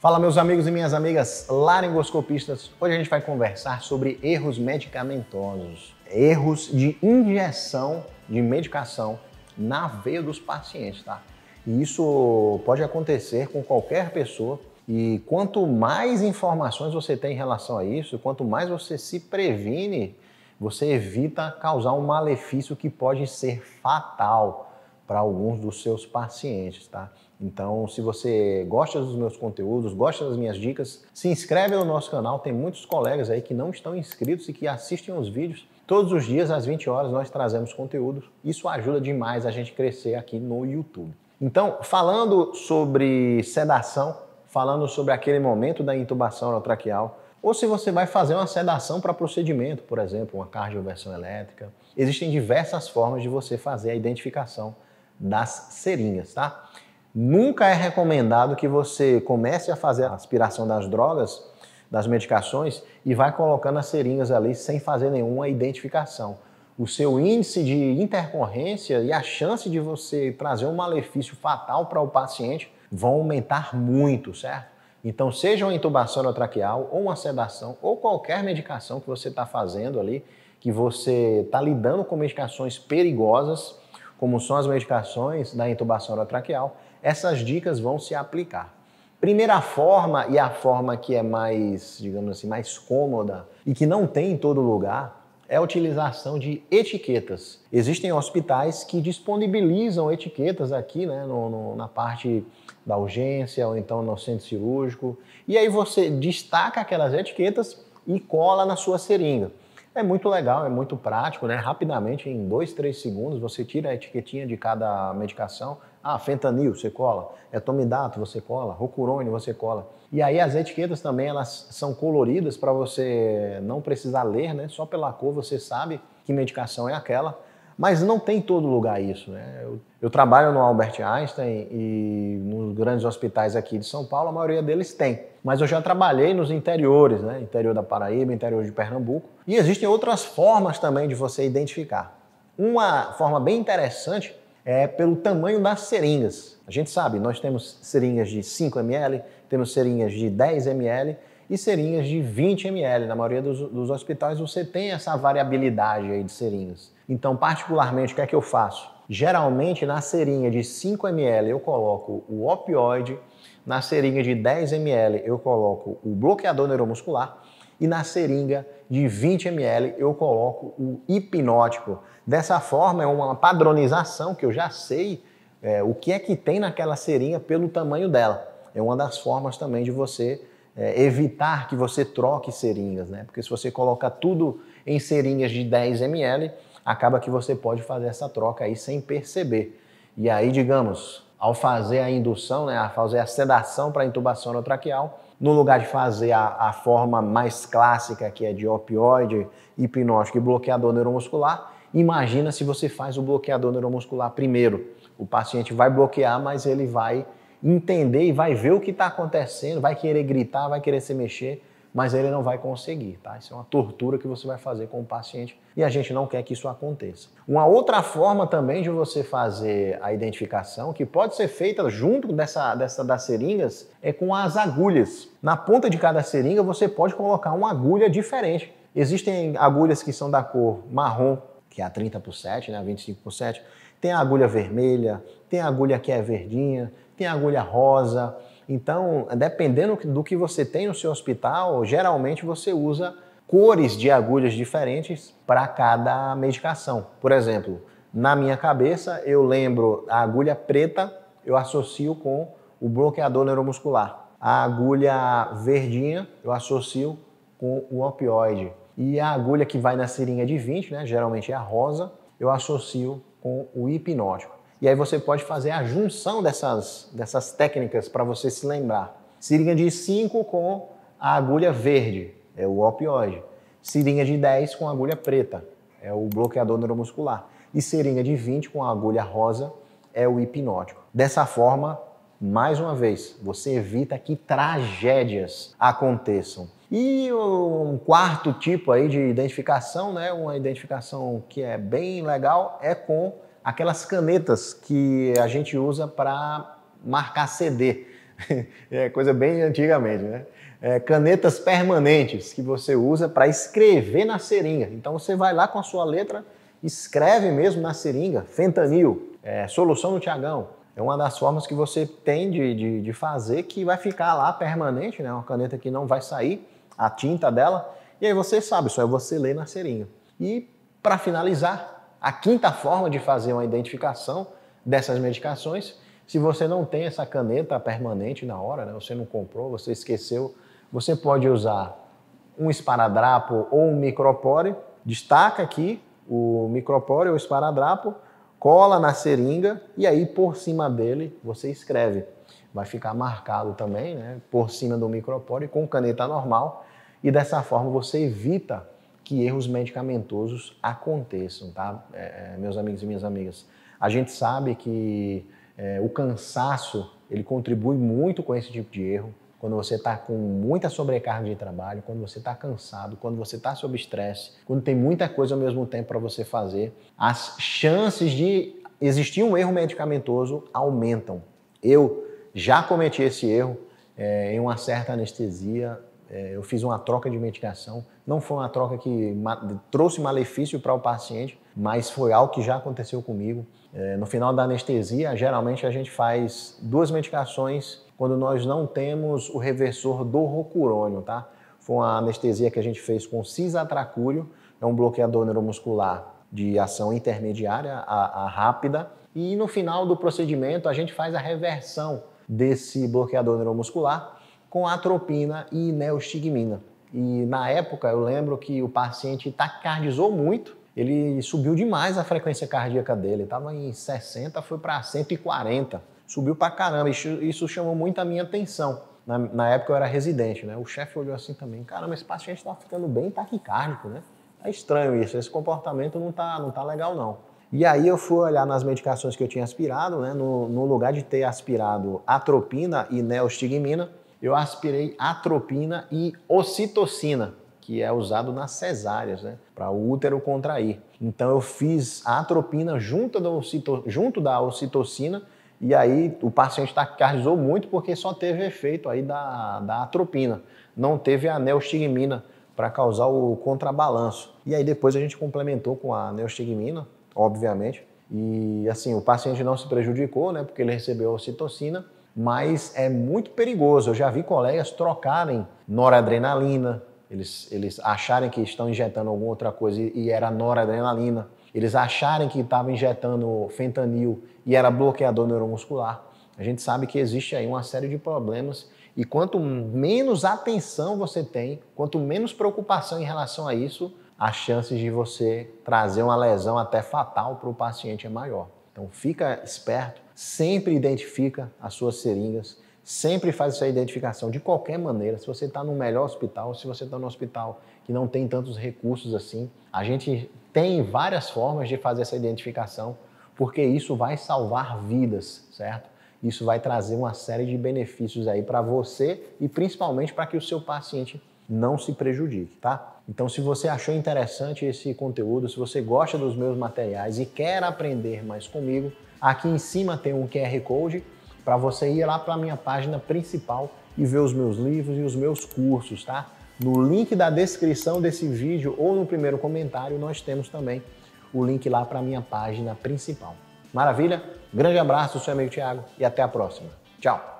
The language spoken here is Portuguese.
Fala meus amigos e minhas amigas laringoscopistas. Hoje a gente vai conversar sobre erros medicamentosos, erros de injeção de medicação na veia dos pacientes, tá? E isso pode acontecer com qualquer pessoa e quanto mais informações você tem em relação a isso, quanto mais você se previne, você evita causar um malefício que pode ser fatal para alguns dos seus pacientes, tá? Então, se você gosta dos meus conteúdos, gosta das minhas dicas, se inscreve no nosso canal. Tem muitos colegas aí que não estão inscritos e que assistem os vídeos. Todos os dias, às 20 horas, nós trazemos conteúdo. Isso ajuda demais a gente crescer aqui no YouTube. Então, falando sobre sedação, falando sobre aquele momento da intubação orotraqueal, ou se você vai fazer uma sedação para procedimento, por exemplo, uma cardioversão elétrica, existem diversas formas de você fazer a identificação das seringas, tá? Nunca é recomendado que você comece a fazer a aspiração das drogas, das medicações e vai colocando as seringas ali sem fazer nenhuma identificação. O seu índice de intercorrência e a chance de você trazer um malefício fatal para o paciente vão aumentar muito, certo? Então, seja uma intubação traqueal ou uma sedação ou qualquer medicação que você está fazendo ali, que você está lidando com medicações perigosas, como são as medicações da intubação orotraqueal, essas dicas vão se aplicar. Primeira forma, e a forma que é mais, digamos assim, mais cômoda e que não tem em todo lugar, é a utilização de etiquetas. Existem hospitais que disponibilizam etiquetas aqui né, no, no, na parte da urgência ou então no centro cirúrgico. E aí você destaca aquelas etiquetas e cola na sua seringa. É muito legal, é muito prático, né? Rapidamente, em dois, três segundos, você tira a etiquetinha de cada medicação. Ah, fentanil, você cola. Etomidato, você cola. Rocurone, você cola. E aí as etiquetas também, elas são coloridas para você não precisar ler, né? Só pela cor você sabe que medicação é aquela. Mas não tem em todo lugar isso. Né? Eu, eu trabalho no Albert Einstein e nos grandes hospitais aqui de São Paulo, a maioria deles tem. Mas eu já trabalhei nos interiores, né? interior da Paraíba, interior de Pernambuco. E existem outras formas também de você identificar. Uma forma bem interessante é pelo tamanho das seringas. A gente sabe, nós temos seringas de 5 ml, temos seringas de 10 ml e seringas de 20 ml. Na maioria dos, dos hospitais você tem essa variabilidade aí de seringas. Então, particularmente, o que é que eu faço? Geralmente, na seringa de 5 ml eu coloco o opioide, na seringa de 10 ml eu coloco o bloqueador neuromuscular e na seringa de 20 ml eu coloco o hipnótico. Dessa forma, é uma padronização que eu já sei é, o que é que tem naquela seringa pelo tamanho dela. É uma das formas também de você é, evitar que você troque seringas, né? Porque se você coloca tudo em seringas de 10 ml, acaba que você pode fazer essa troca aí sem perceber. E aí, digamos, ao fazer a indução, né, Ao fazer a sedação para intubação orotraqueal, no lugar de fazer a, a, forma mais clássica, que é de opioide, hipnótico e bloqueador neuromuscular, imagina se você faz o bloqueador neuromuscular primeiro. O paciente vai bloquear, mas ele vai entender e vai ver o que está acontecendo, vai querer gritar, vai querer se mexer, mas ele não vai conseguir, tá? Isso é uma tortura que você vai fazer com o paciente e a gente não quer que isso aconteça. Uma outra forma também de você fazer a identificação, que pode ser feita junto dessa, dessa das seringas, é com as agulhas. Na ponta de cada seringa você pode colocar uma agulha diferente. Existem agulhas que são da cor marrom, que é a 30 por 7, né, a 25 por 7. Tem a agulha vermelha, tem a agulha que é verdinha, tem agulha rosa. Então, dependendo do que você tem no seu hospital, geralmente você usa cores de agulhas diferentes para cada medicação. Por exemplo, na minha cabeça, eu lembro a agulha preta, eu associo com o bloqueador neuromuscular. A agulha verdinha, eu associo com o opioide. E a agulha que vai na seringa de 20, né, geralmente é a rosa, eu associo com o hipnótico. E aí você pode fazer a junção dessas, dessas técnicas para você se lembrar. Seringa de 5 com a agulha verde, é o opioide. Seringa de 10 com a agulha preta, é o bloqueador neuromuscular. E seringa de 20 com a agulha rosa, é o hipnótico. Dessa forma, mais uma vez, você evita que tragédias aconteçam. E um quarto tipo aí de identificação, né, uma identificação que é bem legal, é com aquelas canetas que a gente usa para marcar CD. é coisa bem antigamente, né? É, canetas permanentes que você usa para escrever na seringa. Então você vai lá com a sua letra, escreve mesmo na seringa, fentanil, é, solução no Tiagão. É uma das formas que você tem de, de, de, fazer que vai ficar lá permanente, né? Uma caneta que não vai sair, a tinta dela. E aí você sabe, só é você ler na seringa. E para finalizar, a quinta forma de fazer uma identificação dessas medicações. Se você não tem essa caneta permanente na hora, né? você não comprou, você esqueceu, você pode usar um esparadrapo ou um micropore, destaca aqui o micropore ou esparadrapo, cola na seringa e aí por cima dele você escreve. Vai ficar marcado também, né, por cima do micropore com caneta normal e dessa forma você evita que erros medicamentosos aconteçam, tá? É, é, meus amigos e minhas amigas. A gente sabe que é, o cansaço ele contribui muito com esse tipo de erro. Quando você está com muita sobrecarga de trabalho, quando você está cansado, quando você está sob estresse, quando tem muita coisa ao mesmo tempo para você fazer, as chances de existir um erro medicamentoso aumentam. Eu já cometi esse erro é, em uma certa anestesia é, eu fiz uma troca de medicação. Não foi uma troca que ma trouxe malefício para o paciente, mas foi algo que já aconteceu comigo. É, no final da anestesia, geralmente a gente faz duas medicações quando nós não temos o reversor do rocurônio, tá? Foi uma anestesia que a gente fez com cisatracúrio, é um bloqueador neuromuscular de ação intermediária, a, a rápida, e no final do procedimento a gente faz a reversão desse bloqueador neuromuscular com atropina e neostigmina. Né, e na época eu lembro que o paciente taquicardizou muito, ele subiu demais a frequência cardíaca dele, estava em 60, foi para 140, subiu para caramba, isso, isso, chamou muito a minha atenção. Na, na época eu era residente, né? O chefe olhou assim também, caramba, esse paciente está ficando bem taquicárdico, né? é estranho isso, esse comportamento não está não tá legal não. E aí eu fui olhar nas medicações que eu tinha aspirado, né? No, no lugar de ter aspirado atropina e neostigmina, né, eu aspirei atropina e ocitocina, que é usado nas cesáreas, né? Para o útero contrair. Então eu fiz a atropina junto da, ocito, junto da ocitocina e aí o paciente taquicardizou muito porque só teve efeito aí da, da atropina. Não teve a neostigmina para causar o contrabalanço. E aí depois a gente complementou com a neostigmina, obviamente. E assim, o paciente não se prejudicou, né? Porque ele recebeu a ocitocina mas é muito perigoso. Eu já vi colegas trocarem noradrenalina, eles, eles acharem que estão injetando alguma outra coisa e era noradrenalina, eles acharem que estavam injetando fentanil e era bloqueador neuromuscular. A gente sabe que existe aí uma série de problemas e quanto menos atenção você tem, quanto menos preocupação em relação a isso, as chances de você trazer uma lesão até fatal para o paciente é maior. Então fica esperto sempre identifica as suas seringas, sempre faz essa identificação de qualquer maneira. Se você está no melhor hospital, se você está no hospital que não tem tantos recursos assim, a gente tem várias formas de fazer essa identificação, porque isso vai salvar vidas, certo? Isso vai trazer uma série de benefícios aí para você e principalmente para que o seu paciente não se prejudique, tá? Então, se você achou interessante esse conteúdo, se você gosta dos meus materiais e quer aprender mais comigo, aqui em cima tem um QR Code para você ir lá para a minha página principal e ver os meus livros e os meus cursos, tá? No link da descrição desse vídeo ou no primeiro comentário, nós temos também o link lá para a minha página principal. Maravilha? Grande abraço, seu amigo Tiago, e até a próxima. Tchau!